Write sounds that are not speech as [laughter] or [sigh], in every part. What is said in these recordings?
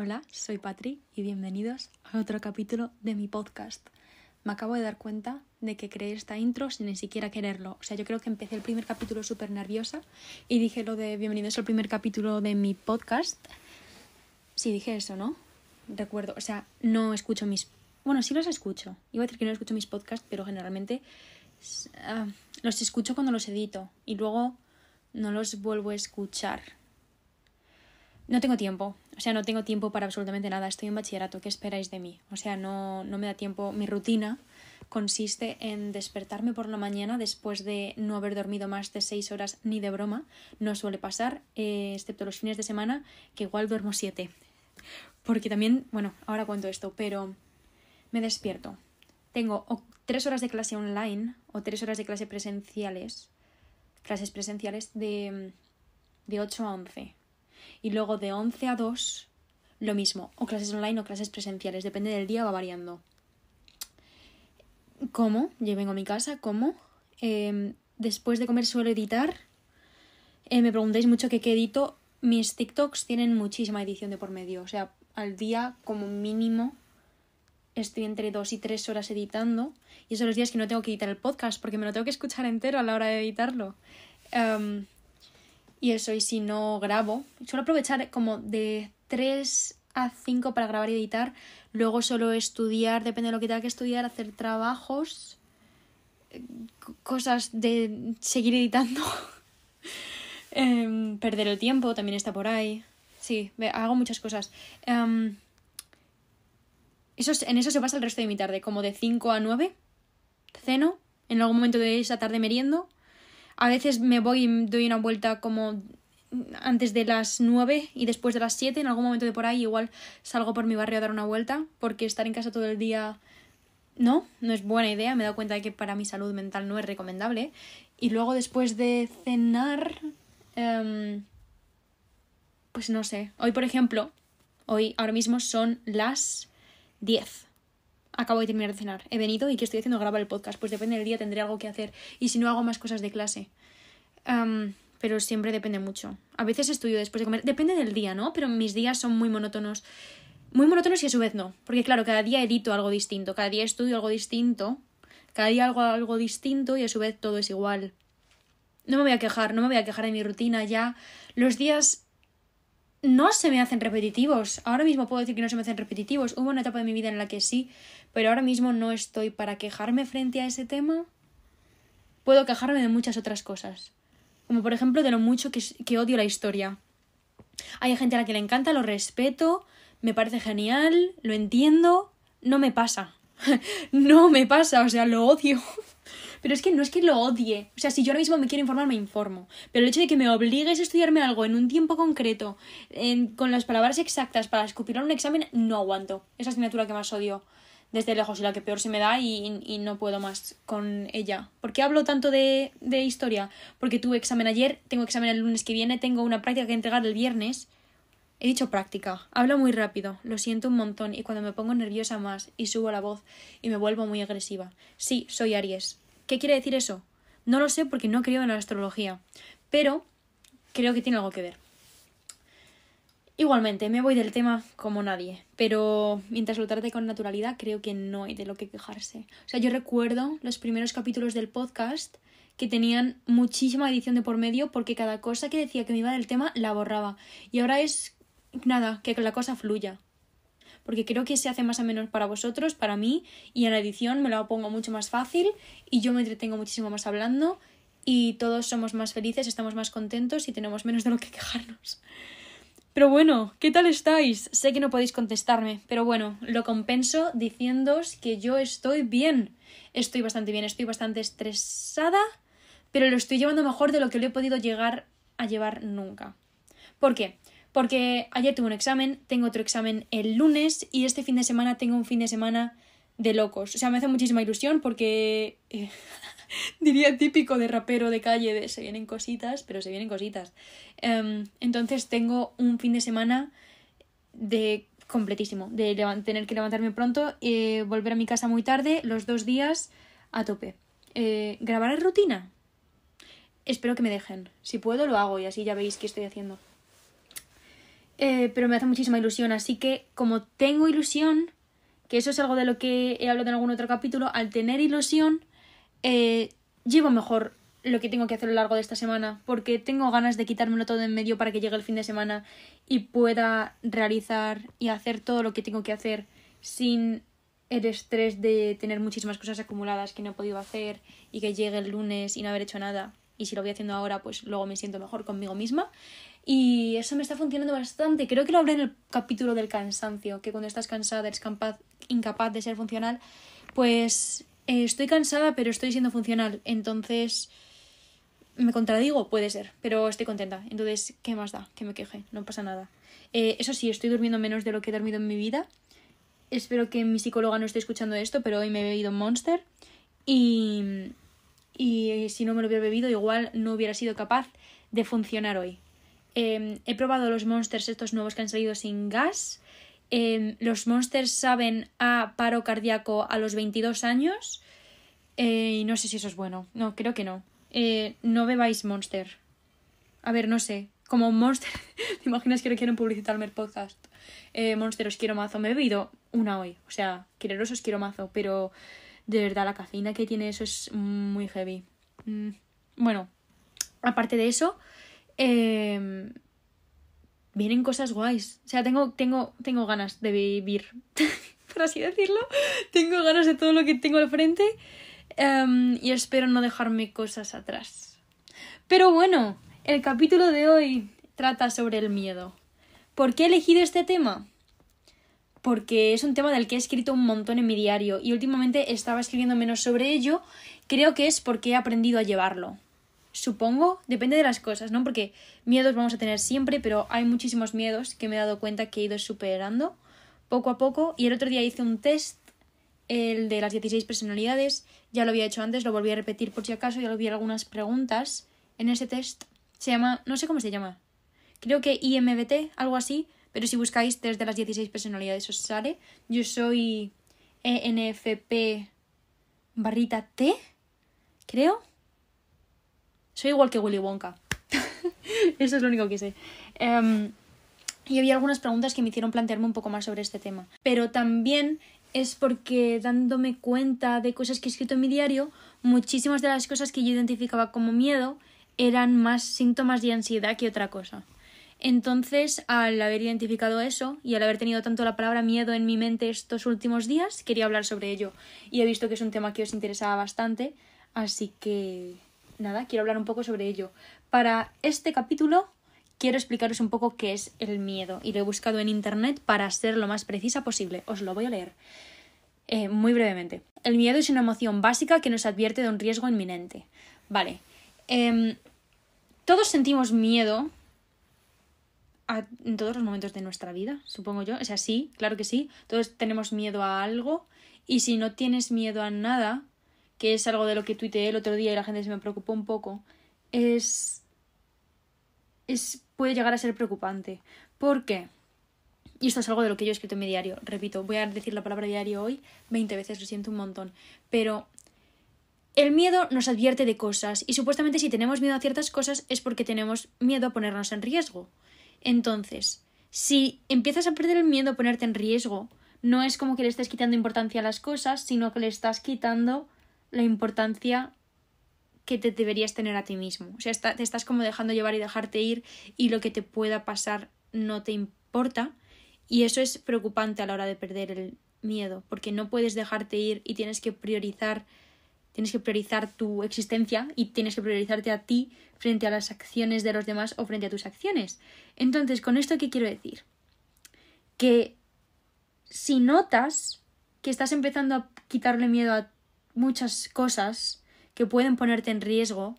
Hola, soy Patri y bienvenidos a otro capítulo de mi podcast. Me acabo de dar cuenta de que creé esta intro sin ni siquiera quererlo. O sea, yo creo que empecé el primer capítulo súper nerviosa y dije lo de bienvenidos al primer capítulo de mi podcast. Sí, dije eso, ¿no? Recuerdo, o sea, no escucho mis... Bueno, sí los escucho. Iba a decir que no escucho mis podcasts, pero generalmente ah, los escucho cuando los edito y luego no los vuelvo a escuchar no tengo tiempo, o sea, no tengo tiempo para absolutamente nada, estoy en bachillerato, ¿qué esperáis de mí? O sea, no, no me da tiempo, mi rutina consiste en despertarme por la mañana después de no haber dormido más de seis horas ni de broma, no suele pasar, eh, excepto los fines de semana, que igual duermo siete. Porque también, bueno, ahora cuento esto, pero me despierto. Tengo tres horas de clase online o tres horas de clase presenciales, clases presenciales de, de 8 a 11 y luego de 11 a 2, lo mismo, o clases online o clases presenciales, depende del día, va variando. ¿Cómo? Yo vengo a mi casa, ¿cómo? Em, después de comer suelo editar. Eh, me preguntáis mucho que qué edito. Mis TikToks tienen muchísima edición de por medio. O sea, al día como mínimo estoy entre dos y tres horas editando. Y esos son los días que no tengo que editar el podcast porque me lo tengo que escuchar entero a la hora de editarlo. Em, y eso, y si no grabo, suelo aprovechar como de 3 a 5 para grabar y editar, luego solo estudiar, depende de lo que tenga que estudiar, hacer trabajos, eh, cosas de seguir editando, [laughs] em, perder el tiempo también está por ahí, sí, hago muchas cosas. Em, eso, en eso se pasa el resto de mi tarde, como de 5 a 9, ceno, en algún momento de esa tarde meriendo, a veces me voy y doy una vuelta como antes de las 9 y después de las 7, en algún momento de por ahí igual salgo por mi barrio a dar una vuelta, porque estar en casa todo el día no, no es buena idea, me he dado cuenta de que para mi salud mental no es recomendable. Y luego después de cenar, em, pues no sé, hoy por ejemplo, hoy ahora mismo son las 10 acabo de terminar de cenar, he venido y que estoy haciendo grabar el podcast, pues depende del día tendré algo que hacer y si no hago más cosas de clase pero siempre depende mucho. A veces estudio después de comer. Depende del día, ¿no? Pero mis días son muy monótonos. Muy monótonos y a su vez no. Porque claro, cada día edito algo distinto. Cada día estudio algo distinto. Cada día hago algo distinto y a su vez todo es igual. No me voy a quejar, no me voy a quejar de mi rutina ya. Los días no se me hacen repetitivos. Ahora mismo puedo decir que no se me hacen repetitivos. Hubo una etapa de mi vida en la que sí, pero ahora mismo no estoy para quejarme frente a ese tema. Puedo quejarme de muchas otras cosas. Como por ejemplo de lo mucho que, odio la historia. Hay gente a la que le encanta, lo respeto, me parece genial, lo entiendo, no me pasa. [laughs] no me pasa, o sea, lo odio. [laughs] Pero es que no es que lo odie. O sea, si yo ahora mismo me quiero informar, me informo. Pero el hecho de que me obligues a estudiarme algo en un tiempo concreto, con las palabras exactas para escupirlo en un examen, no aguanto. esa asignatura que más odio desde lejos y la que peor se me da y, no puedo más con ella. ¿Por qué hablo tanto de, de, historia? Porque tuve examen ayer, tengo examen el lunes que viene, tengo una práctica que entregar el viernes. He dicho práctica, hablo muy rápido, lo siento un montón y cuando me pongo nerviosa más y subo la voz y me vuelvo muy agresiva. Sí, soy Aries. ¿Qué quiere decir eso? No lo sé porque no creo en la astrología, pero creo que tiene algo que ver. Igualmente, me voy del tema como nadie, pero mientras lo trate con naturalidad creo que no hay de lo que quejarse. O sea, yo recuerdo los primeros capítulos del podcast que tenían muchísima edición de por medio porque cada cosa que decía que me iba del tema la borraba. Y ahora es nada, que la cosa fluya. Porque creo que se hace más o menos para vosotros, para mí, y en la edición me lo pongo mucho más fácil y yo me entretengo muchísimo más hablando y todos somos más felices, estamos más contentos y tenemos menos de lo que quejarnos. Pero bueno, ¿qué tal estáis? Sé que no podéis contestarme, pero bueno, lo compenso diciéndoos que yo estoy bien. Estoy bastante bien, estoy bastante estresada, pero lo estoy llevando mejor de lo que lo he podido llegar a llevar nunca. ¿Por qué? Porque ayer tuve un examen, tengo otro examen el lunes y este fin de semana tengo un fin de semana de locos. O sea, me hace muchísima ilusión porque... Eh, [laughs] [laughs] diría típico de rapero de calle, de se vienen cositas, pero se vienen cositas. Em, entonces tengo un fin de semana de completísimo, de tener que levantarme pronto, y eh, volver a mi casa muy tarde, los dos días a tope. Eh, ¿grabar en rutina? Espero que me dejen. Si puedo, lo hago y así ya veis qué estoy haciendo. Eh, pero me hace muchísima ilusión, así que como tengo ilusión, que eso es algo de lo que he hablado en algún otro capítulo, al tener ilusión eh, llevo mejor lo que tengo que hacer a lo largo de esta semana, porque tengo ganas de quitármelo todo en medio para que llegue el fin de semana y pueda realizar y hacer todo lo que tengo que hacer sin el estrés de tener muchísimas cosas acumuladas que no he podido hacer y que llegue el lunes y no haber hecho nada. Y si lo voy haciendo ahora, pues luego me siento mejor conmigo misma. Y eso me está funcionando bastante. Creo que lo hablé en el capítulo del cansancio, que cuando estás cansada eres incapaz de ser funcional, pues eh, estoy cansada, pero estoy siendo funcional. Entonces, me contradigo, puede ser, pero estoy contenta. Entonces, ¿qué más da? Que me queje, no pasa nada. Eh, eso sí, estoy durmiendo menos de lo que he dormido en mi vida. Espero que mi psicóloga no esté escuchando esto, pero hoy me he bebido un Monster. Y, y si no me lo hubiera bebido, igual no hubiera sido capaz de funcionar hoy. Eh, he probado los Monsters estos nuevos que han salido sin gas Em, los monsters saben a paro cardíaco a los 22 años. Eh, y no sé si eso es bueno. No, creo que no. Eh, no bebáis monster. A ver, no sé. Como monster. [laughs] ¿Te imaginas que no quieren publicitarme el podcast? Eh, monster, os quiero mazo. Me he bebido una hoy. O sea, quereros os quiero mazo. Pero de verdad, la cafeína que tiene eso es muy heavy. Mm, bueno, aparte de eso. Em, vienen cosas guays. O sea, tengo, ganas de vivir, [laughs] por así decirlo. Tengo ganas de todo lo que tengo al frente em, y espero no dejarme cosas atrás. Pero bueno, el capítulo de hoy trata sobre el miedo. ¿Por qué he elegido este tema? Porque es un tema del que he escrito un montón en mi diario y últimamente estaba escribiendo menos sobre ello. Creo que es porque he aprendido a llevarlo supongo, depende de las cosas, ¿no? Porque miedos vamos a tener siempre, pero hay muchísimos miedos que me he dado cuenta que he ido superando poco a poco. Y el otro día hice un test, el de las 16 personalidades, ya lo había hecho antes, lo volví a repetir por si acaso, ya lo vi algunas preguntas en ese test. Se llama, no sé cómo se llama, creo que IMBT, algo así, pero si buscáis test de las 16 personalidades os sale. Yo soy ENFP barrita T, creo soy igual que Willy Wonka. [laughs] Eso es lo único que sé. Em, y había algunas preguntas que me hicieron plantearme un poco más sobre este tema. Pero también es porque dándome cuenta de cosas que he escrito en mi diario, muchísimas de las cosas que yo identificaba como miedo eran más síntomas de ansiedad que otra cosa. Entonces, al haber identificado eso y al haber tenido tanto la palabra miedo en mi mente estos últimos días, quería hablar sobre ello. Y he visto que es un tema que os interesaba bastante, así que nada, quiero hablar un poco sobre ello. Para este capítulo quiero explicaros un poco qué es el miedo y lo he buscado en Internet para ser lo más precisa posible. Os lo voy a leer. Eh, muy brevemente. El miedo es una emoción básica que nos advierte de un riesgo inminente. Vale. Em, todos sentimos miedo en todos los momentos de nuestra vida, supongo yo. O sea, sí, claro que sí. Todos tenemos miedo a algo. Y si no tienes miedo a nada, que es algo de lo que tuiteé el otro día y la gente se me preocupó un poco, es, es puede llegar a ser preocupante. ¿Por qué? Y esto es algo de lo que yo he escrito en mi diario. Repito, voy a decir la palabra diario hoy 20 veces, lo siento un montón. Pero el miedo nos advierte de cosas y supuestamente si tenemos miedo a ciertas cosas es porque tenemos miedo a ponernos en riesgo. Entonces, si empiezas a perder el miedo a ponerte en riesgo, no es como que le estés quitando importancia a las cosas, sino que le estás quitando la importancia que te deberías tener a ti mismo. O sea, te estás como dejando llevar y dejarte ir y lo que te pueda pasar no te importa. Y eso es preocupante a la hora de perder el miedo, porque no puedes dejarte ir y tienes que priorizar, tienes que priorizar tu existencia y tienes que priorizarte a ti frente a las acciones de los demás o frente a tus acciones. Entonces, con esto qué quiero decir? Que si notas que estás empezando a quitarle miedo a muchas cosas que pueden ponerte en riesgo,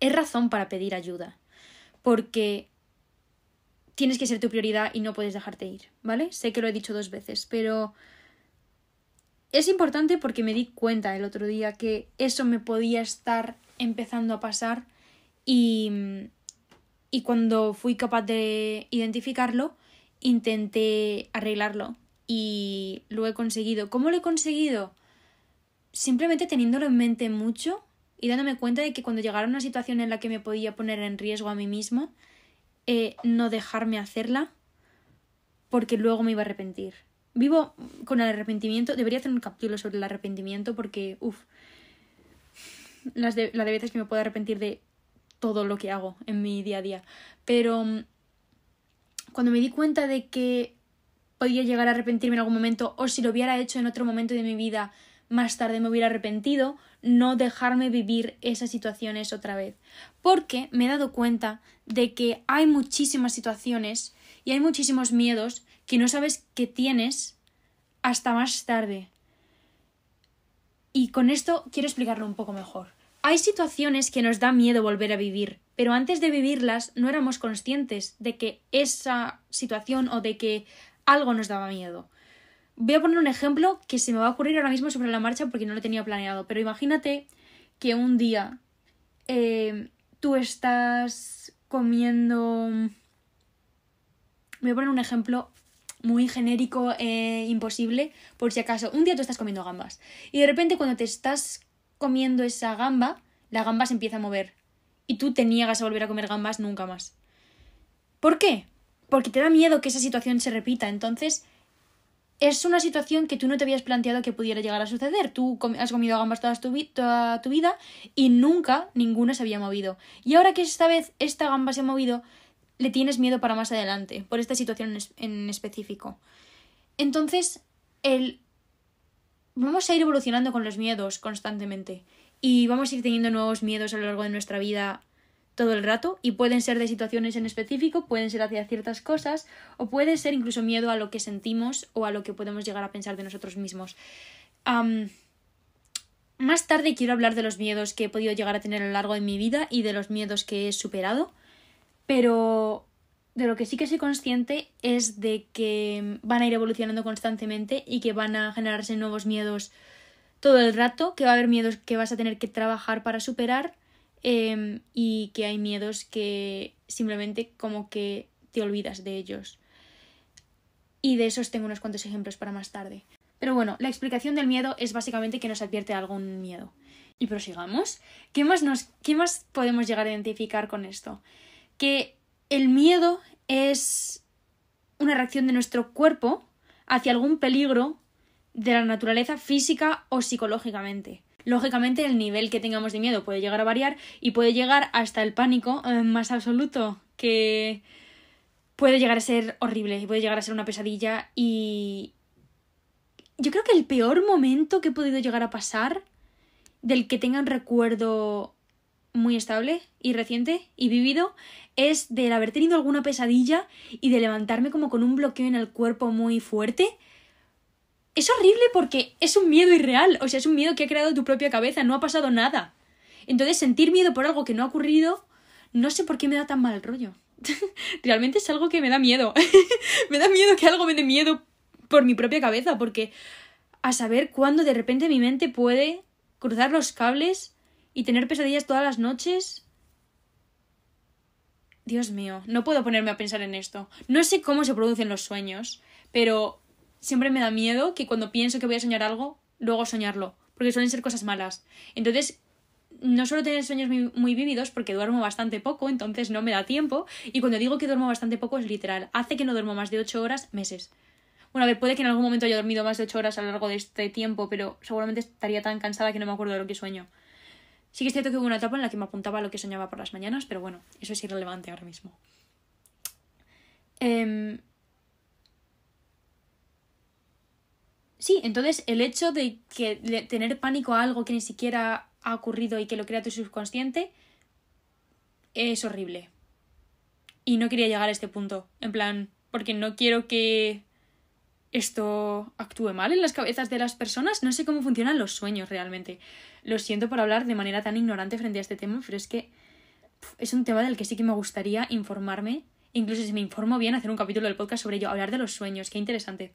es razón para pedir ayuda. Porque tienes que ser tu prioridad y no puedes dejarte ir, ¿vale? Sé que lo he dicho dos veces, pero es importante porque me di cuenta el otro día que eso me podía estar empezando a pasar y, y cuando fui capaz de identificarlo, intenté arreglarlo y lo he conseguido. ¿Cómo lo he conseguido? simplemente teniéndolo en mente mucho y dándome cuenta de que cuando llegara una situación en la que me podía poner en riesgo a mí misma, eh, no dejarme hacerla porque luego me iba a arrepentir. Vivo con el arrepentimiento, debería hacer un capítulo sobre el arrepentimiento porque, uff, las la de veces que me puedo arrepentir de todo lo que hago en mi día a día. Pero mm, cuando me di cuenta de que podía llegar a arrepentirme en algún momento o si lo hubiera hecho en otro momento de mi vida, más tarde me hubiera arrepentido no dejarme vivir esas situaciones otra vez. Porque me he dado cuenta de que hay muchísimas situaciones y hay muchísimos miedos que no sabes que tienes hasta más tarde. Y con esto quiero explicarlo un poco mejor. Hay situaciones que nos da miedo volver a vivir, pero antes de vivirlas no éramos conscientes de que esa situación o de que algo nos daba miedo. Voy a poner un ejemplo que se me va a ocurrir ahora mismo sobre la marcha porque no lo tenía planeado, pero imagínate que un día eh, tú estás comiendo... Voy a poner un ejemplo muy genérico e imposible, por si acaso. Un día tú estás comiendo gambas y de repente cuando te estás comiendo esa gamba, la gamba se empieza a mover y tú te niegas a volver a comer gambas nunca más. ¿Por qué? Porque te da miedo que esa situación se repita, entonces es una situación que tú no te habías planteado que pudiera llegar a suceder. Tú has comido gambas toda tu, tu vida y nunca ninguna se había movido. Y ahora que esta vez esta gamba se ha movido, le tienes miedo para más adelante, por esta situación en específico. Entonces, el... vamos a ir evolucionando con los miedos constantemente y vamos a ir teniendo nuevos miedos a lo largo de nuestra vida todo el rato y pueden ser de situaciones en específico, pueden ser hacia ciertas cosas o puede ser incluso miedo a lo que sentimos o a lo que podemos llegar a pensar de nosotros mismos. más tarde quiero hablar de los miedos que he podido llegar a tener a lo largo de mi vida y de los miedos que he superado, pero de lo que sí que soy consciente es de que van a ir evolucionando constantemente y que van a generarse nuevos miedos todo el rato, que va a haber miedos que vas a tener que trabajar para superar Em, y que hay miedos que simplemente como que te olvidas de ellos. Y de esos tengo unos cuantos ejemplos para más tarde. Pero bueno, la explicación del miedo es básicamente que nos advierte algún miedo. Y prosigamos. más, nos, qué más podemos llegar a identificar con esto? Que el miedo es una reacción de nuestro cuerpo hacia algún peligro de la naturaleza física o psicológicamente. Lógicamente el nivel que tengamos de miedo puede llegar a variar y puede llegar hasta el pánico eh, más absoluto que puede llegar a ser horrible y puede llegar a ser una pesadilla y yo creo que el peor momento que he podido llegar a pasar del que tenga un recuerdo muy estable y reciente y vivido es del haber tenido alguna pesadilla y de levantarme como con un bloqueo en el cuerpo muy fuerte es horrible porque es un miedo irreal, o sea, es un miedo que ha creado tu propia cabeza, no ha pasado nada. Entonces, sentir miedo por algo que no ha ocurrido, no sé por qué me da tan mal rollo. [laughs] Realmente es algo que me da miedo. [laughs] me da miedo que algo me dé miedo por mi propia cabeza, porque a saber cuándo de repente mi mente puede cruzar los cables y tener pesadillas todas las noches. Dios mío, no puedo ponerme a pensar en esto. No sé cómo se producen los sueños, pero siempre me da miedo que cuando pienso que voy a soñar algo, luego soñarlo, porque suelen ser cosas malas. Entonces, no suelo tener sueños muy, vívidos porque duermo bastante poco, entonces no me da tiempo. Y cuando digo que duermo bastante poco es literal. Hace que no duermo más de 8 horas meses. Bueno, a ver, puede que en algún momento haya dormido más de 8 horas a lo largo de este tiempo, pero seguramente estaría tan cansada que no me acuerdo de lo que sueño. Sí que es cierto que hubo una etapa en la que me apuntaba lo que soñaba por las mañanas, pero bueno, eso es irrelevante ahora mismo. Eh, Sí, entonces el hecho de que tener pánico a algo que ni siquiera ha ocurrido y que lo crea tu subconsciente es horrible. Y no quería llegar a este punto, en plan, porque no quiero que esto actúe mal en las cabezas de las personas. No sé cómo funcionan los sueños realmente. Lo siento por hablar de manera tan ignorante frente a este tema, pero es que es un tema del que sí que me gustaría informarme. Incluso si me informo bien, hacer un capítulo del podcast sobre ello, hablar de los sueños, qué interesante.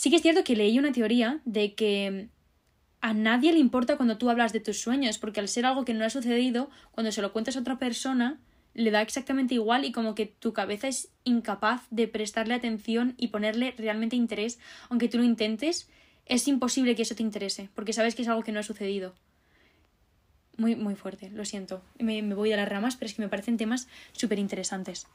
Sí que es cierto que leí una teoría de que mm, a nadie le importa cuando tú hablas de tus sueños, porque al ser algo que no ha sucedido, cuando se lo cuentas a otra persona, le da exactamente igual y como que tu cabeza es incapaz de prestarle atención y ponerle realmente interés, aunque tú lo intentes, es imposible que eso te interese, porque sabes que es algo que no ha sucedido. Muy, muy fuerte, lo siento. Me, voy de las ramas, pero es que me parecen temas súper interesantes.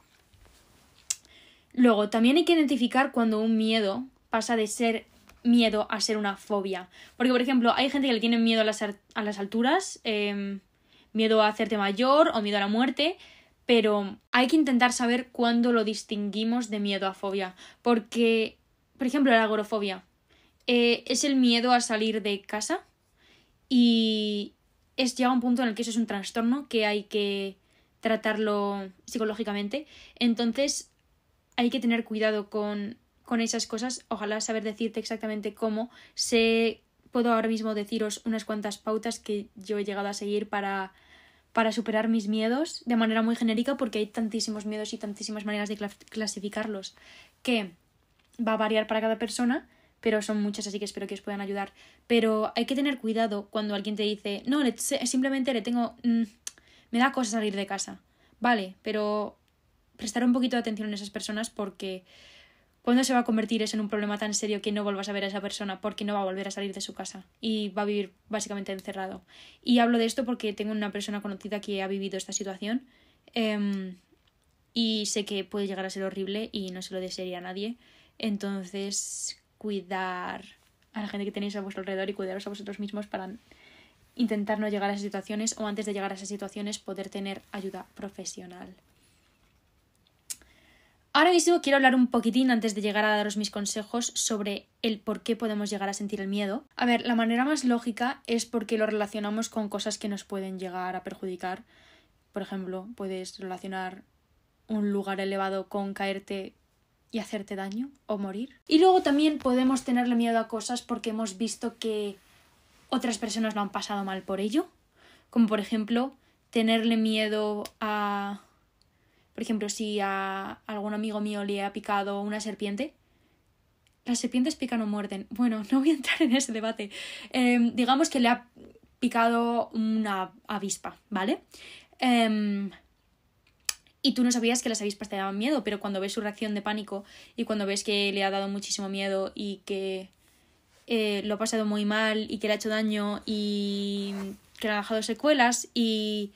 Luego, también hay que identificar cuando un miedo pasa de ser miedo a ser una fobia. Porque, por ejemplo, hay gente que le tiene miedo a las, alturas, em, miedo a hacerte mayor o miedo a la muerte, pero hay que intentar saber cuándo lo distinguimos de miedo a fobia. Porque, por ejemplo, la agorofobia eh, es el miedo a salir de casa y es ya un punto en el que eso es un trastorno que hay que tratarlo psicológicamente. Entonces, hay que tener cuidado con con esas cosas. Ojalá saber decirte exactamente cómo. Sé, puedo ahora mismo deciros unas cuantas pautas que yo he llegado a seguir para, para superar mis miedos de manera muy genérica porque hay tantísimos miedos y tantísimas maneras de clasificarlos que va a variar para cada persona, pero son muchas así que espero que os puedan ayudar. Pero hay que tener cuidado cuando alguien te dice, no, simplemente le tengo... Mm, me da cosa salir de casa. Vale, pero prestar un poquito de atención a esas personas porque ¿Cuándo se va a convertir eso en un problema tan serio que no vuelvas a ver a esa persona porque no va a volver a salir de su casa y va a vivir básicamente encerrado? Y hablo de esto porque tengo una persona conocida que ha vivido esta situación em, y sé que puede llegar a ser horrible y no se lo desearía a nadie. Entonces, cuidar a la gente que tenéis a vuestro alrededor y cuidaros a vosotros mismos para intentar no llegar a esas situaciones o antes de llegar a esas situaciones poder tener ayuda profesional. Ahora mismo quiero hablar un poquitín antes de llegar a daros mis consejos sobre el por qué podemos llegar a sentir el miedo. A ver, la manera más lógica es porque lo relacionamos con cosas que nos pueden llegar a perjudicar. Por ejemplo, puedes relacionar un lugar elevado con caerte y hacerte daño o morir. Y luego también podemos tenerle miedo a cosas porque hemos visto que otras personas lo han pasado mal por ello. Como por ejemplo, tenerle miedo a por ejemplo, si a algún amigo mío le ha picado una serpiente, las serpientes pican o muerden. Bueno, [laughs] no voy a entrar en ese debate. Em, digamos que le ha picado una avispa, ¿vale? Em, y tú no sabías que las avispas te daban miedo, pero cuando ves su reacción de pánico y cuando ves que le ha dado muchísimo miedo y que eh, lo ha pasado muy mal y que le ha hecho daño y que le ha dejado secuelas y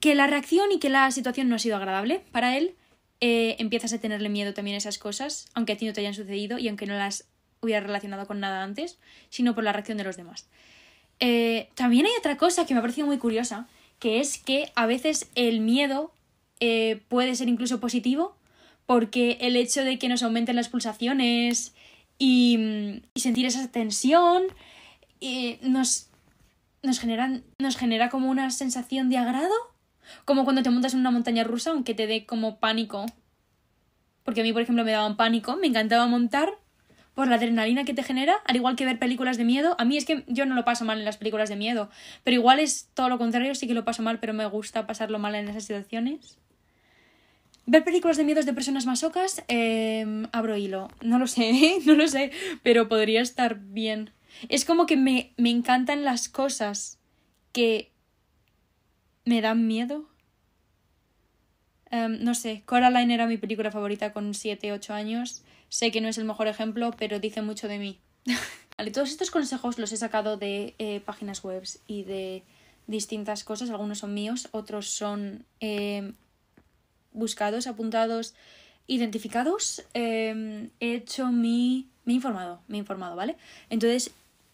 que la reacción y que la situación no ha sido agradable para él, eh, empiezas a tenerle miedo también a esas cosas, aunque a ti no te hayan sucedido y aunque no las hubieras relacionado con nada antes, sino por la reacción de los demás. Eh, también hay otra cosa que me ha parecido muy curiosa, que es que a veces el miedo eh, puede ser incluso positivo, porque el hecho de que nos aumenten las pulsaciones y, mm, sentir esa tensión nos, nos, nos genera como una sensación de agrado como cuando te montas en una montaña rusa, aunque te dé como pánico. Porque a mí, por ejemplo, me daban pánico, me encantaba montar por la adrenalina que te genera, al igual que ver películas de miedo. A mí es que yo no lo paso mal en las películas de miedo, pero igual es todo lo contrario, sí que lo paso mal, pero me gusta pasarlo mal en esas situaciones. Ver películas de miedos de personas masocas, eh, em, abro hilo. No lo sé, [laughs] no lo sé, pero podría estar bien. Es como que me, me encantan las cosas que me dan miedo. Em, no sé, Coraline era mi película favorita con 7, 8 años. Sé que no es el mejor ejemplo, pero dice mucho de mí. [laughs] vale, todos estos consejos los he sacado de eh, páginas web y de distintas cosas. Algunos son míos, otros son em, buscados, apuntados, identificados. Em, he hecho mi... Me he informado, me he informado, ¿vale? Entonces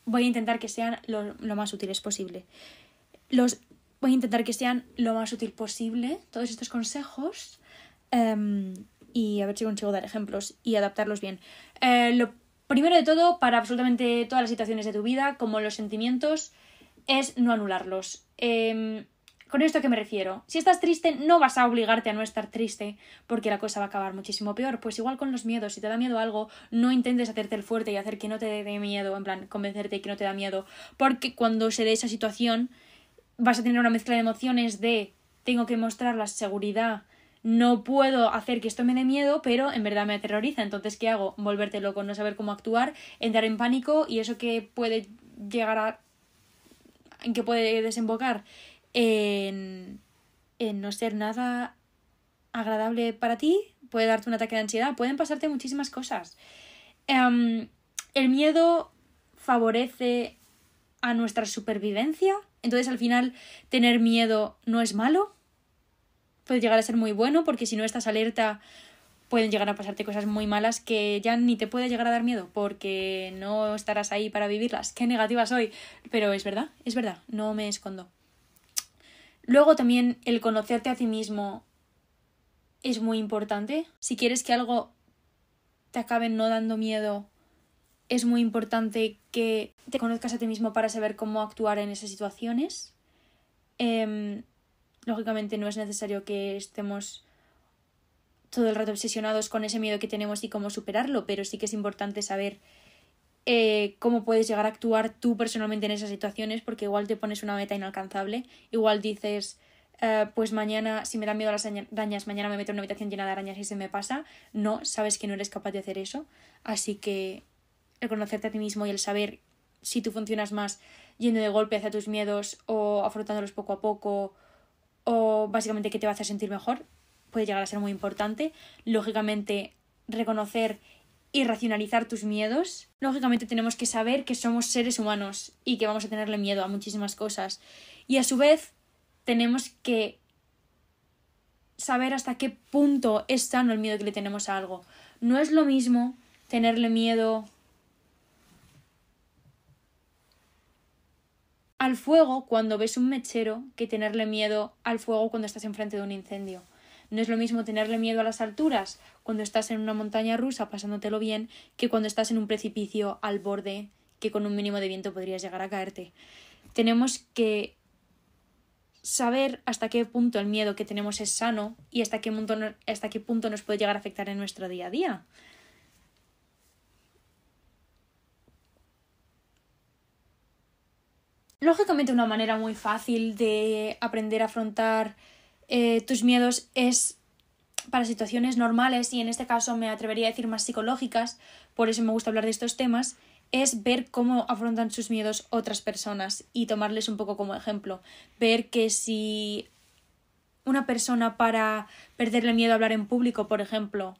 voy a intentar que sean lo, lo más útiles posible. Los Voy a intentar que sean lo más útil posible todos estos consejos em, y a ver si consigo dar ejemplos y adaptarlos bien. Eh, lo primero de todo, para absolutamente todas las situaciones de tu vida, como los sentimientos, es no anularlos. Em, ¿Con esto a qué me refiero? Si estás triste, no vas a obligarte a no estar triste, porque la cosa va a acabar muchísimo peor. Pues igual con los miedos, si te da miedo algo, no intentes hacerte el fuerte y hacer que no te dé miedo, en plan, convencerte que no te da miedo, porque cuando se dé esa situación, vas a tener una mezcla de emociones de tengo que mostrar la seguridad, no puedo hacer que esto me dé miedo, pero en verdad me aterroriza. Entonces, ¿qué hago? Volverte loco, no saber cómo actuar, entrar en pánico y eso que puede llegar a... en que puede desembocar en... en no ser nada agradable para ti, puede darte un ataque de ansiedad, pueden pasarte muchísimas cosas. Em, el miedo favorece a nuestra supervivencia entonces al final tener miedo no es malo, puede llegar a ser muy bueno porque si no estás alerta pueden llegar a pasarte cosas muy malas que ya ni te puede llegar a dar miedo porque no estarás ahí para vivirlas. Qué negativa soy, pero es verdad, es verdad, no me escondo. Luego también el conocerte a ti mismo es muy importante. Si quieres que algo te acabe no dando miedo es muy importante que te conozcas a ti mismo para saber cómo actuar en esas situaciones. Em, lógicamente no es necesario que estemos todo el rato obsesionados con ese miedo que tenemos y cómo superarlo, pero sí que es importante saber eh, cómo puedes llegar a actuar tú personalmente en esas situaciones, porque igual te pones una meta inalcanzable, igual dices, ah, pues mañana, si me dan miedo las arañas, mañana me meto en una habitación llena de arañas y se me pasa. No, sabes que no eres capaz de hacer eso, así que reconocerte a ti mismo y el saber si tú funcionas más yendo de golpe hacia tus miedos o afrontándolos poco a poco o básicamente que te va a hacer sentir mejor puede llegar a ser muy importante. Lógicamente, reconocer y racionalizar tus miedos. Lógicamente tenemos que saber que somos seres humanos y que vamos a tenerle miedo a muchísimas cosas. Y a su vez, tenemos que saber hasta qué punto es sano el miedo que le tenemos a algo. No es lo mismo tenerle miedo al fuego cuando ves un mechero que tenerle miedo al fuego cuando estás enfrente de un incendio. No es lo mismo tenerle miedo a las alturas cuando estás en una montaña rusa pasándotelo bien que cuando estás en un precipicio al borde que con un mínimo de viento podrías llegar a caerte. Tenemos que saber hasta qué punto el miedo que tenemos es sano y hasta qué, punto, hasta qué punto nos puede llegar a afectar en nuestro día a día. Lógicamente una manera muy fácil de aprender a afrontar eh, tus miedos es para situaciones normales y en este caso me atrevería a decir más psicológicas, por eso me gusta hablar de estos temas, es ver cómo afrontan sus miedos otras personas y tomarles un poco como ejemplo. Ver que si una persona para perderle miedo a hablar en público, por ejemplo,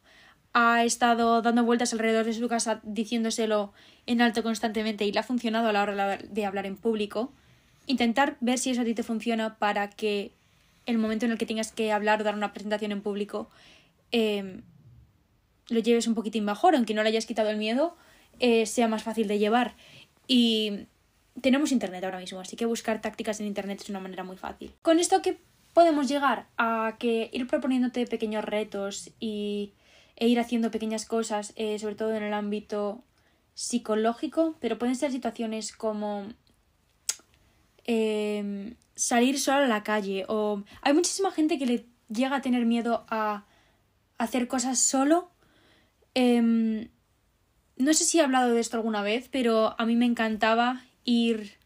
ha estado dando vueltas alrededor de su casa diciéndoselo en alto constantemente y le ha funcionado a la hora de hablar en público, intentar ver si eso a ti te funciona para que el momento en el que tengas que hablar o dar una presentación en público em, lo lleves un poquitín mejor, aunque no le hayas quitado el miedo, eh, sea más fácil de llevar. Y tenemos internet ahora mismo, así que buscar tácticas en internet es una manera muy fácil. Con esto que podemos llegar a que ir proponiéndote pequeños retos y e ir haciendo pequeñas cosas, eh, sobre todo en el ámbito psicológico, pero pueden ser situaciones como em, salir sola a la calle o hay muchísima gente que le llega a tener miedo a hacer cosas solo. Em, no sé si he hablado de esto alguna vez, pero a mí me encantaba ir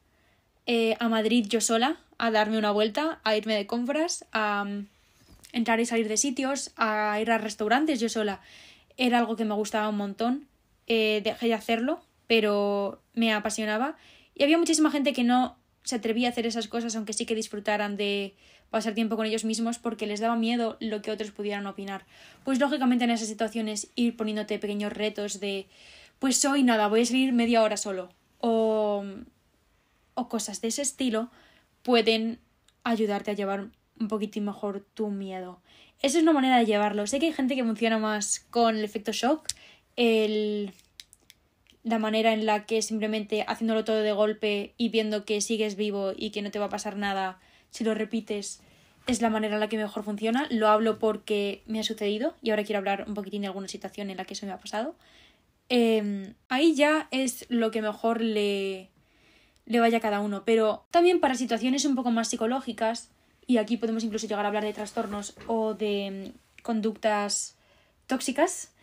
eh, a Madrid yo sola, a darme una vuelta, a irme de compras, a entrar y salir de sitios, a ir a restaurantes yo sola. Era algo que me gustaba un montón. Eh, dejé de hacerlo, pero me apasionaba. Y había muchísima gente que no se atrevía a hacer esas cosas, aunque sí que disfrutaran de pasar tiempo con ellos mismos, porque les daba miedo lo que otros pudieran opinar. Pues lógicamente en esas situaciones ir poniéndote pequeños retos de, pues soy nada, voy a salir media hora solo. O, o cosas de ese estilo pueden ayudarte a llevar un poquitín mejor tu miedo. Esa es una manera de llevarlo. Sé que hay gente que funciona más con el efecto shock, la manera en la que simplemente haciéndolo todo de golpe y viendo que sigues vivo y que no te va a pasar nada si lo repites es la manera en la que mejor funciona. Lo hablo porque me ha sucedido y ahora quiero hablar un poquitín de alguna situación en la que eso me ha pasado. Em, ahí ya es lo que mejor le, le vaya a cada uno, pero también para situaciones un poco más psicológicas y aquí podemos incluso llegar a hablar de trastornos o de mm, conductas tóxicas.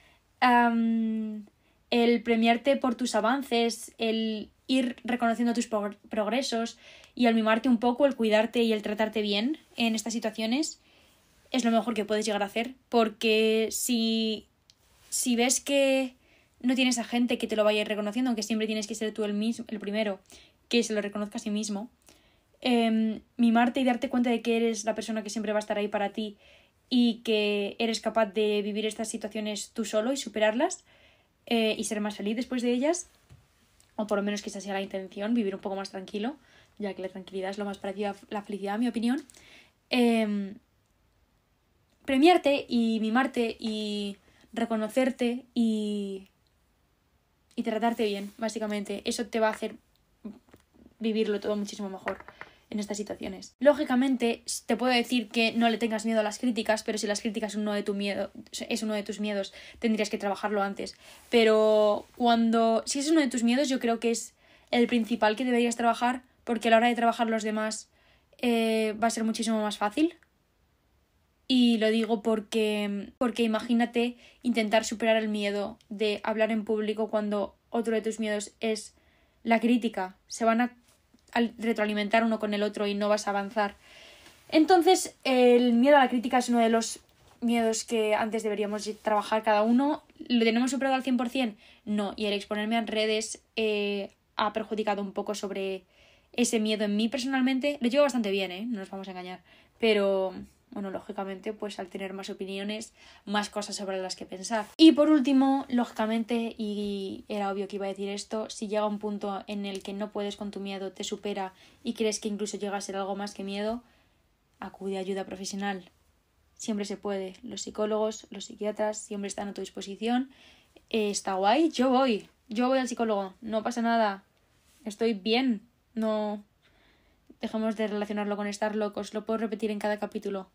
el premiarte por tus avances, el ir reconociendo tus progresos y al mimarte un poco, el cuidarte y el tratarte bien en estas situaciones es lo mejor que puedes llegar a hacer. Porque si, si ves que no tienes a gente que te lo vaya reconociendo, aunque siempre tienes que ser tú el, mismo, el primero que se lo reconozca a sí mismo, Em, mimarte y darte cuenta de que eres la persona que siempre va a estar ahí para ti y que eres capaz de vivir estas situaciones tú solo y superarlas eh, y ser más feliz después de ellas, o por lo menos que esa sea la intención, vivir un poco más tranquilo, ya que la tranquilidad es lo más parecido a la felicidad, a mi opinión. Em, premiarte y mimarte y reconocerte y, y tratarte bien, básicamente. Eso te va a hacer vivirlo todo muchísimo mejor en estas situaciones. Lógicamente, te puedo decir que no le tengas miedo a las críticas, pero si las críticas uno de tu miedo, es uno de tus miedos, tendrías que trabajarlo antes. Pero cuando, si es uno de tus miedos, yo creo que es el principal que deberías trabajar, porque a la hora de trabajar los demás eh, va a ser muchísimo más fácil. Y lo digo porque, porque imagínate intentar superar el miedo de hablar en público cuando otro de tus miedos es la crítica. Se van a al retroalimentar uno con el otro y no vas a avanzar. Entonces, el miedo a la crítica es uno de los miedos que antes deberíamos trabajar cada uno. ¿Lo tenemos superado al 100%? No, y el exponerme en redes eh, ha perjudicado un poco sobre ese miedo en mí personalmente. Lo llevo bastante bien, ¿eh? No nos vamos a engañar. Pero bueno, lógicamente, pues al tener más opiniones, más cosas sobre las que pensar. Y por último, lógicamente, y era obvio que iba a decir esto, si llega un punto en el que no puedes con tu miedo, te supera y crees que incluso llega a ser algo más que miedo, acude a ayuda profesional. Siempre se puede. Los psicólogos, los psiquiatras siempre están a tu disposición. Eh, está guay, yo voy. Yo voy al psicólogo, no pasa nada. Estoy bien. No dejemos de relacionarlo con estar locos. Lo puedo repetir en cada capítulo.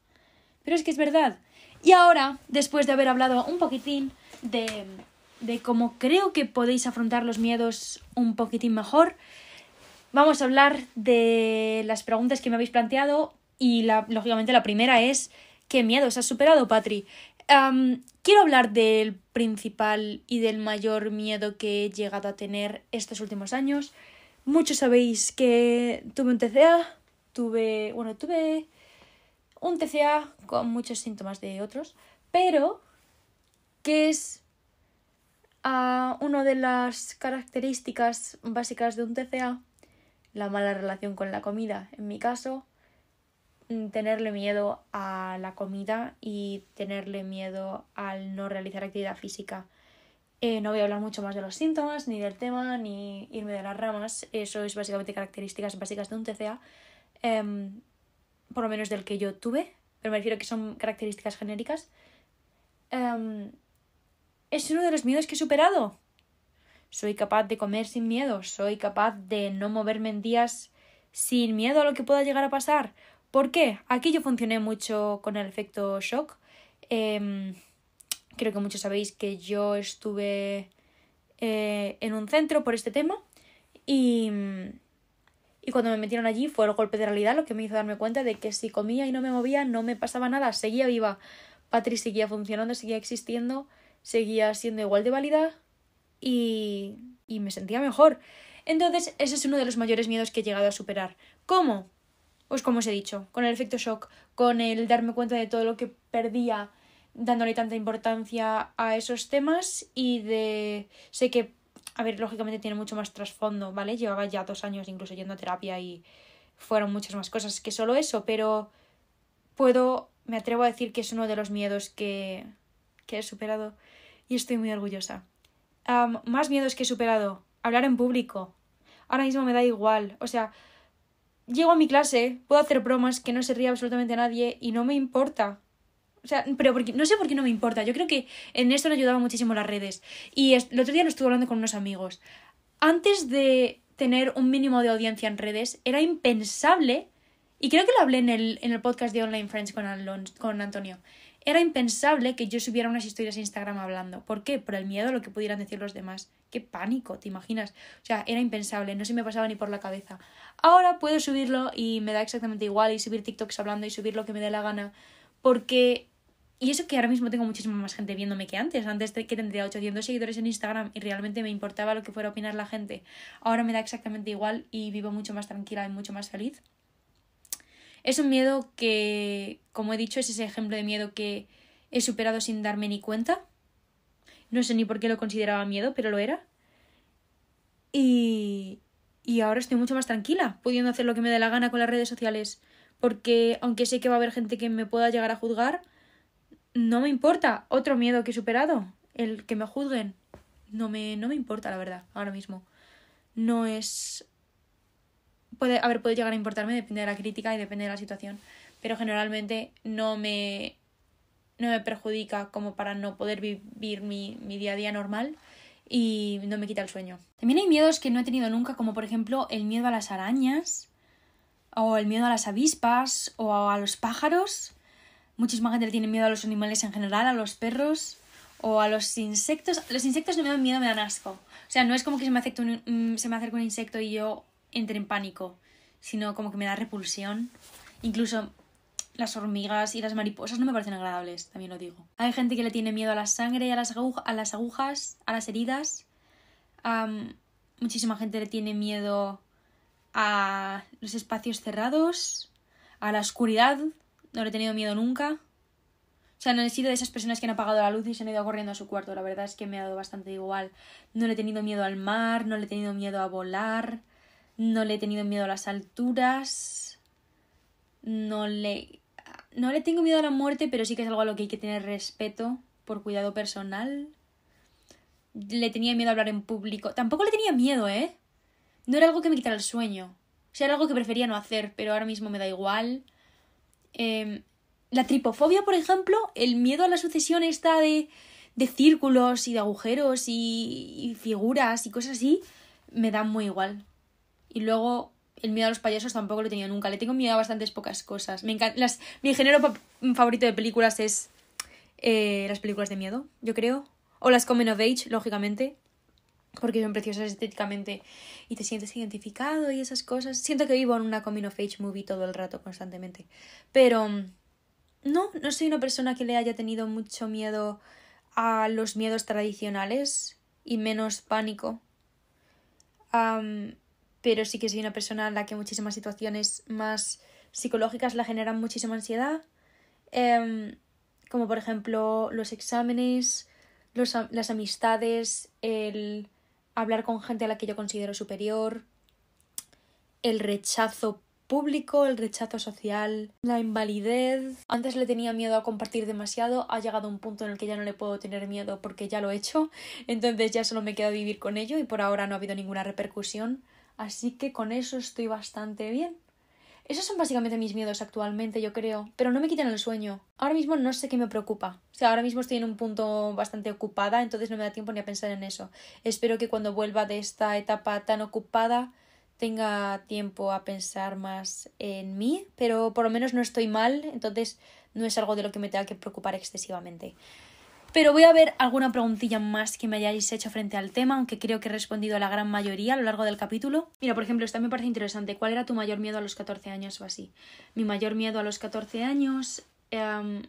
Pero es que es verdad. Y ahora, después de haber hablado un poquitín de, de cómo creo que podéis afrontar los miedos un poquitín mejor, vamos a hablar de las preguntas que me habéis planteado y la, lógicamente la primera es ¿qué miedos has superado, Patri? quiero hablar del principal y del mayor miedo que he llegado a tener estos últimos años. Muchos sabéis que tuve un TCA, tuve, bueno, tuve un TCA con muchos síntomas de otros, pero que es ah, una de las características básicas de un TCA, la mala relación con la comida. En mi caso, mm, tenerle miedo a la comida y tenerle miedo al no realizar actividad física. Eh, no voy a hablar mucho más de los síntomas, ni del tema, ni irme de las ramas. Eso es básicamente características básicas de un TCA. Em, por lo menos del que yo tuve, pero me refiero a que son características genéricas, em, es uno de los miedos que he superado. Soy capaz de comer sin miedo, soy capaz de no moverme en días sin miedo a lo que pueda llegar a pasar. ¿Por qué? Aquí yo funcioné mucho con el efecto shock. Em, creo que muchos sabéis que yo estuve eh, en un centro por este tema y, y cuando me metieron allí fue el golpe de realidad lo que me hizo darme cuenta de que si comía y no me movía no me pasaba nada, seguía viva. Patri seguía funcionando, seguía existiendo, seguía siendo igual de válida y, y me sentía mejor. Entonces, ese es uno de los mayores miedos que he llegado a superar. ¿Cómo? Pues como os he dicho, con el efecto shock, con el darme cuenta de todo lo que perdía dándole tanta importancia a esos temas y de sé que a ver, lógicamente tiene mucho más trasfondo, ¿vale? Llevaba ya dos años incluso yendo a terapia y fueron muchas más cosas que solo eso, pero puedo, me atrevo a decir que es uno de los miedos que, que he superado y estoy muy orgullosa. más miedos que he superado, hablar en público. Ahora mismo me da igual, o sea, llego a mi clase, puedo hacer bromas que no se ría absolutamente nadie y no me importa. O sea, pero porque, no sé por qué no me importa. Yo creo que en esto le ayudaba muchísimo las redes. Y el otro día lo estuve hablando con unos amigos. Antes de tener un mínimo de audiencia en redes, era impensable, y creo que lo hablé en el, en el podcast de Online Friends con, con Antonio, era impensable que yo subiera unas historias a Instagram hablando. ¿Por qué? Por el miedo a lo que pudieran decir los demás. ¡Qué pánico! ¿Te imaginas? O sea, era impensable, no se me pasaba ni por la cabeza. Ahora puedo subirlo y me da exactamente igual y subir TikToks hablando y subir lo que me dé la gana porque y eso que ahora mismo tengo muchísima más gente viéndome que antes. Antes que tendría 800 seguidores en Instagram y realmente me importaba lo que fuera a opinar la gente. Ahora me da exactamente igual y vivo mucho más tranquila y mucho más feliz. Es un miedo que, como he dicho, es ese ejemplo de miedo que he superado sin darme ni cuenta. No sé ni por qué lo consideraba miedo, pero lo era. Y, y ahora estoy mucho más tranquila, pudiendo hacer lo que me dé la gana con las redes sociales. Porque aunque sé que va a haber gente que me pueda llegar a juzgar, no me importa. Otro miedo que he superado, el que me juzguen. No me, no me importa, la verdad, ahora mismo. No es... Puede, a ver, puede llegar a importarme, depende de la crítica y depende de la situación. Pero generalmente no me, no me perjudica como para no poder vivir mi, mi día a día normal y no me quita el sueño. También hay miedos que no he tenido nunca, como por ejemplo el miedo a las arañas, o el miedo a las avispas, o a los pájaros Muchísima gente le tiene miedo a los animales en general, a los perros o a los insectos. Los insectos no me dan miedo, me dan asco. O sea, no es como que se me, acerque un, mm, se me un insecto y yo entre en pánico, sino como que me da repulsión. Incluso las hormigas y las mariposas no me parecen agradables, también lo digo. Hay gente que le tiene miedo a la sangre, a las, a las agujas, a las heridas. muchísima gente le tiene miedo a los espacios cerrados, a la oscuridad, no le he tenido miedo nunca. O sea, no he sido de esas personas que han apagado la luz y se han ido corriendo a su cuarto. La verdad es que me ha dado bastante igual. No le he tenido miedo al mar, no le he tenido miedo a volar, no le he tenido miedo a las alturas. No le. No le tengo miedo a la muerte, pero sí que es algo a lo que hay que tener respeto por cuidado personal. Le tenía miedo a hablar en público. Tampoco le tenía miedo, ¿eh? No era algo que me quitara el sueño. O sea, era algo que prefería no hacer, pero ahora mismo me da igual. Em, la tripofobia, por ejemplo, el miedo a la sucesión está de, de círculos y de agujeros y, figuras y cosas así, me da muy igual. Y luego el miedo a los payasos tampoco lo he tenido nunca. Le tengo miedo a bastantes pocas cosas. Me mi género favorito de películas es eh, las películas de miedo, yo creo. O las coming of Age, lógicamente porque son preciosas estéticamente y te sientes identificado y esas cosas. Siento que vivo en una coming of age movie todo el rato, constantemente. Pero mm, no, no soy una persona que le haya tenido mucho miedo a los miedos tradicionales y menos pánico. pero sí que soy una persona a la que muchísimas situaciones más psicológicas la generan muchísima ansiedad. Em, como por ejemplo los exámenes, los, las amistades, el hablar con gente a la que yo considero superior, el rechazo público, el rechazo social, la invalidez. Antes le tenía miedo a compartir demasiado, ha llegado un punto en el que ya no le puedo tener miedo porque ya lo he hecho, [laughs] entonces ya solo me queda vivir con ello y por ahora no ha habido ninguna repercusión, así que con eso estoy bastante bien. Esos son básicamente mis miedos actualmente, yo creo, pero no me quitan el sueño. Ahora mismo no sé qué me preocupa. O sea, ahora mismo estoy en un punto bastante ocupada, entonces no me da tiempo ni a pensar en eso. Espero que cuando vuelva de esta etapa tan ocupada tenga tiempo a pensar más en mí, pero por lo menos no estoy mal, entonces no es algo de lo que me tenga que preocupar excesivamente. Pero voy a ver alguna preguntilla más que me hayáis hecho frente al tema, aunque creo que he respondido a la gran mayoría a lo largo del capítulo. Mira, por ejemplo, esta me parece interesante. ¿Cuál era tu mayor miedo a los 14 años o así? Mi mayor miedo a los 14 años... Em,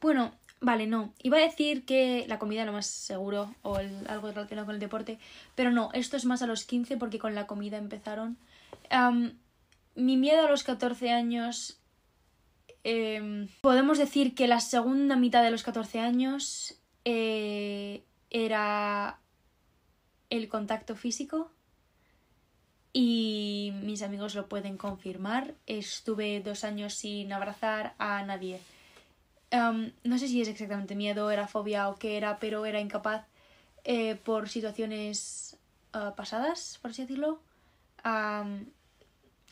bueno, Vale, no. Iba a decir que la comida lo más seguro o algo relacionado con el deporte, pero no, esto es más a los 15 porque con la comida empezaron. Em, mi miedo a los 14 años Em, podemos decir que la segunda mitad de los 14 años eh, era el contacto físico y mis amigos lo pueden confirmar. Estuve dos años sin abrazar a nadie. Em, no sé si es exactamente miedo, era fobia o qué era, pero era incapaz eh, por situaciones eh, pasadas, por así decirlo.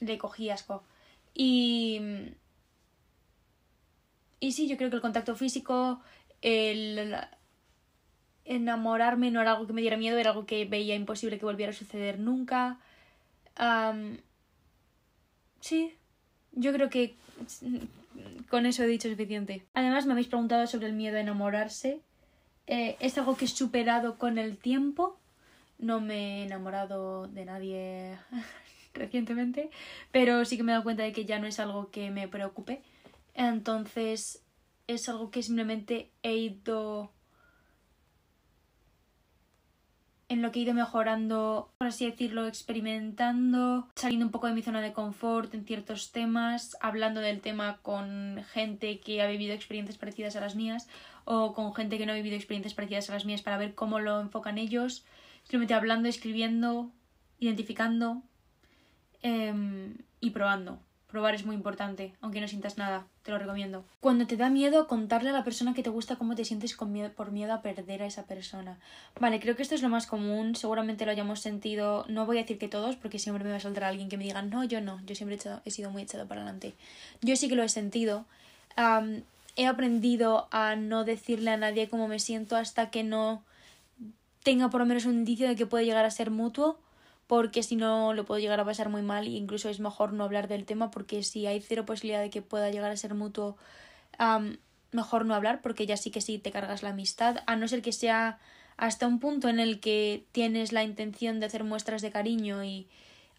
le cogí asco. Y y sí, yo creo que el contacto físico, el enamorarme no era algo que me diera miedo, era algo que veía imposible que volviera a suceder nunca. sí, yo creo que con eso he dicho suficiente. Además, me habéis preguntado sobre el miedo a enamorarse. Eh, es algo que he superado con el tiempo. No me he enamorado de nadie [laughs] recientemente, pero sí que me he dado cuenta de que ya no es algo que me preocupe. Entonces es algo que simplemente he ido en lo que he ido mejorando, por así decirlo, experimentando, saliendo un poco de mi zona de confort en ciertos temas, hablando del tema con gente que ha vivido experiencias parecidas a las mías o con gente que no ha vivido experiencias parecidas a las mías para ver cómo lo enfocan ellos, simplemente hablando, escribiendo, identificando em, y probando. Probar es muy importante, aunque no sientas nada, te lo recomiendo. Cuando te da miedo contarle a la persona que te gusta cómo te sientes por miedo a perder a esa persona. Vale, creo que esto es lo más común, seguramente lo hayamos sentido, no voy a decir que todos, porque siempre me va a saltar alguien que me diga, no, yo no, yo siempre he, sido muy echado para adelante. Yo sí que lo he sentido. he aprendido a no decirle a nadie cómo me siento hasta que no tenga por lo menos un indicio de que puede llegar a ser mutuo porque si no lo puedo llegar a pasar muy mal e incluso es mejor no hablar del tema porque si hay cero posibilidad de que pueda llegar a ser mutuo, mejor no hablar porque ya sí que sí te cargas la amistad, a no ser que sea hasta un punto en el que tienes la intención de hacer muestras de cariño y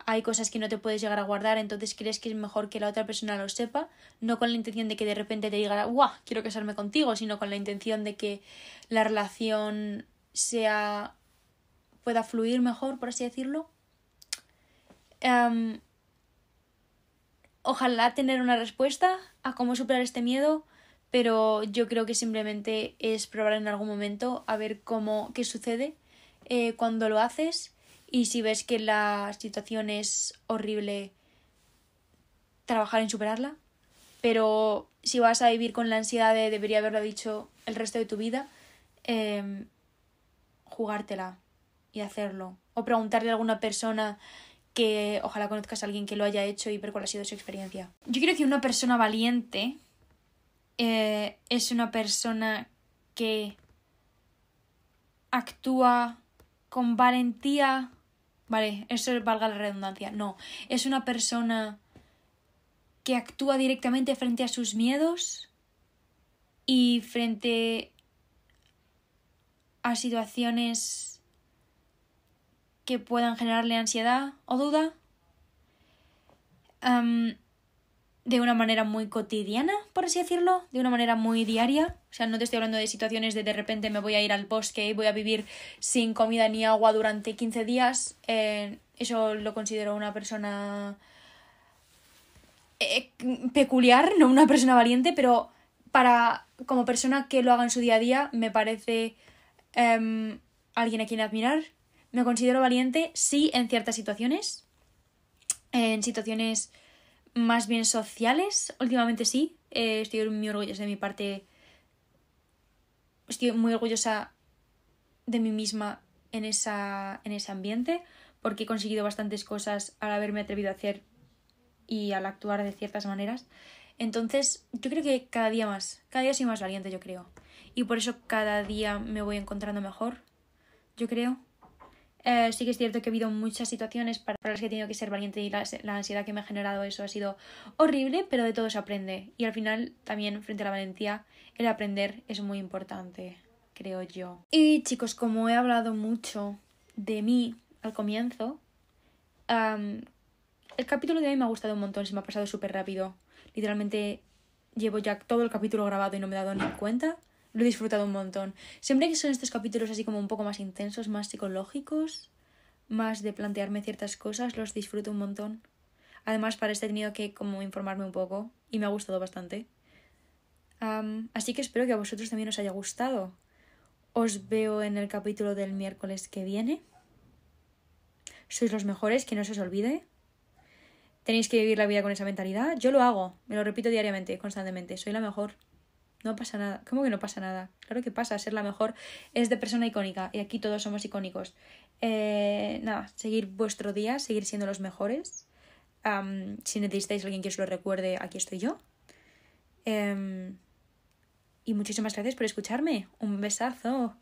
hay cosas que no te puedes llegar a guardar, entonces crees que es mejor que la otra persona lo sepa, no con la intención de que de repente te diga, ¡guau! Quiero casarme contigo, sino con la intención de que la relación sea pueda fluir mejor, por así decirlo. Em, ojalá tener una respuesta a cómo superar este miedo, pero yo creo que simplemente es probar en algún momento a ver cómo, qué sucede eh, cuando lo haces y si ves que la situación es horrible, trabajar en superarla. Pero si vas a vivir con la ansiedad de debería haberlo dicho el resto de tu vida, em, jugártela y hacerlo. O preguntarle a alguna persona que ojalá conozcas a alguien que lo haya hecho y ver cuál ha sido su experiencia. Yo quiero que una persona valiente eh, es una persona que actúa con valentía. Vale, eso valga la redundancia. No, es una persona que actúa directamente frente a sus miedos y frente a situaciones que puedan generarle ansiedad o duda de una manera muy cotidiana, por así decirlo, de una manera muy diaria. O sea, no te estoy hablando de situaciones de de repente me voy a ir al bosque y voy a vivir sin comida ni agua durante 15 días. Eh, eso lo considero una persona eh, peculiar, no una persona valiente, pero para como persona que lo haga en su día a día me parece em, alguien a quien admirar, me considero valiente, sí, en ciertas situaciones. En situaciones más bien sociales, últimamente sí. Eh, estoy muy orgullosa de mi parte. Estoy muy orgullosa de mí misma en, esa, en ese ambiente, porque he conseguido bastantes cosas al haberme atrevido a hacer y al actuar de ciertas maneras. Entonces, yo creo que cada día más, cada día soy más valiente, yo creo. Y por eso cada día me voy encontrando mejor, yo creo. Eh, sí que es cierto que ha habido muchas situaciones para las que he tenido que ser valiente y la, ansiedad que me ha generado eso ha sido horrible, pero de todo se aprende. Y al final también frente a la valentía el aprender es muy importante, creo yo. Y chicos, como he hablado mucho de mí al comienzo, el capítulo de hoy me ha gustado un montón, se me ha pasado súper rápido. Literalmente llevo ya todo el capítulo grabado y no me he dado ni cuenta. Lo he disfrutado un montón. Siempre que son estos capítulos así como un poco más intensos, más psicológicos, más de plantearme ciertas cosas, los disfruto un montón. Además, para este he tenido que como informarme un poco y me ha gustado bastante. así que espero que a vosotros también os haya gustado. Os veo en el capítulo del miércoles que viene. Sois los mejores, que no se os olvide. Tenéis que vivir la vida con esa mentalidad. Yo lo hago, me lo repito diariamente, constantemente. Soy la mejor. No pasa nada. ¿Cómo que no pasa nada? Claro que pasa. Ser la mejor es de persona icónica. Y aquí todos somos icónicos. Eh, nada, seguir vuestro día, seguir siendo los mejores. si necesitáis alguien que os lo recuerde, aquí estoy yo. Em, y muchísimas gracias por escucharme. Un besazo.